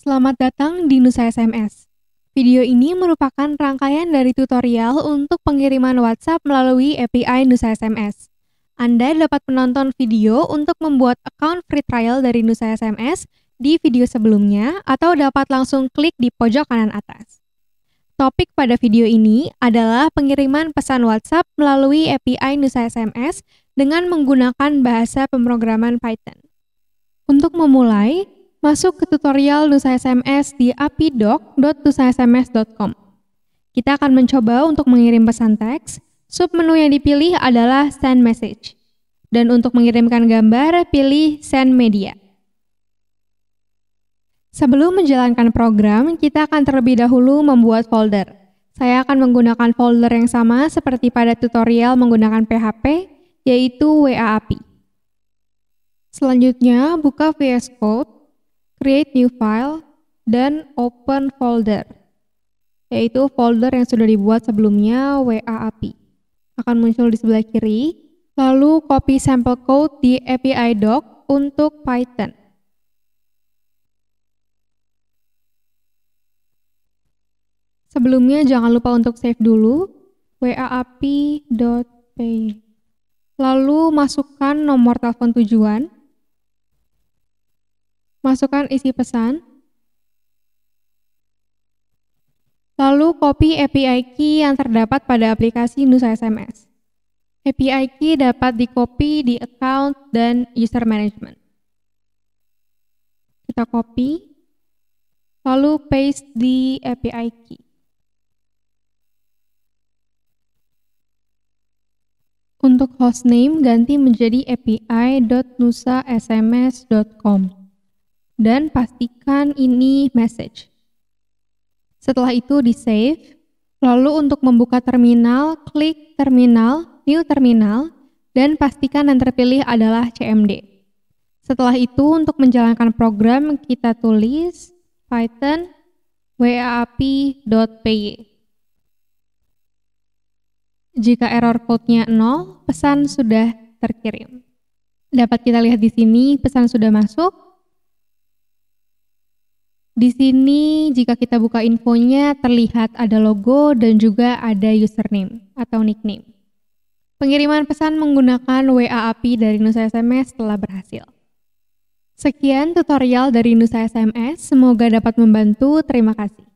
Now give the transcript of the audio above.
Selamat datang di Nusa SMS. Video ini merupakan rangkaian dari tutorial untuk pengiriman WhatsApp melalui API Nusa SMS. Anda dapat menonton video untuk membuat account free trial dari Nusa SMS di video sebelumnya atau dapat langsung klik di pojok kanan atas. Topik pada video ini adalah pengiriman pesan WhatsApp melalui API Nusa SMS dengan menggunakan bahasa pemrograman Python. Untuk memulai, masuk ke tutorial Nusa SMS di apidoc.nusasms.com. Kita akan mencoba untuk mengirim pesan teks. Submenu yang dipilih adalah Send Message. Dan untuk mengirimkan gambar, pilih Send Media. Sebelum menjalankan program, kita akan terlebih dahulu membuat folder. Saya akan menggunakan folder yang sama seperti pada tutorial menggunakan PHP, yaitu WA API. Selanjutnya, buka VS Code create new file, dan open folder, yaitu folder yang sudah dibuat sebelumnya WA API. Akan muncul di sebelah kiri, lalu copy sample code di API doc untuk Python. Sebelumnya jangan lupa untuk save dulu waapi.py. Lalu masukkan nomor telepon tujuan Masukkan isi pesan. Lalu copy API key yang terdapat pada aplikasi Nusa SMS. API key dapat di-copy di account dan user management. Kita copy, lalu paste di API key. Untuk hostname ganti menjadi api.nusasms.com dan pastikan ini message. Setelah itu di save, lalu untuk membuka terminal, klik terminal, new terminal, dan pastikan yang terpilih adalah CMD. Setelah itu untuk menjalankan program kita tulis python waapi.py. Jika error code-nya 0, pesan sudah terkirim. Dapat kita lihat di sini, pesan sudah masuk, di sini jika kita buka infonya terlihat ada logo dan juga ada username atau nickname. Pengiriman pesan menggunakan WA API dari Nusa SMS telah berhasil. Sekian tutorial dari Nusa SMS, semoga dapat membantu. Terima kasih.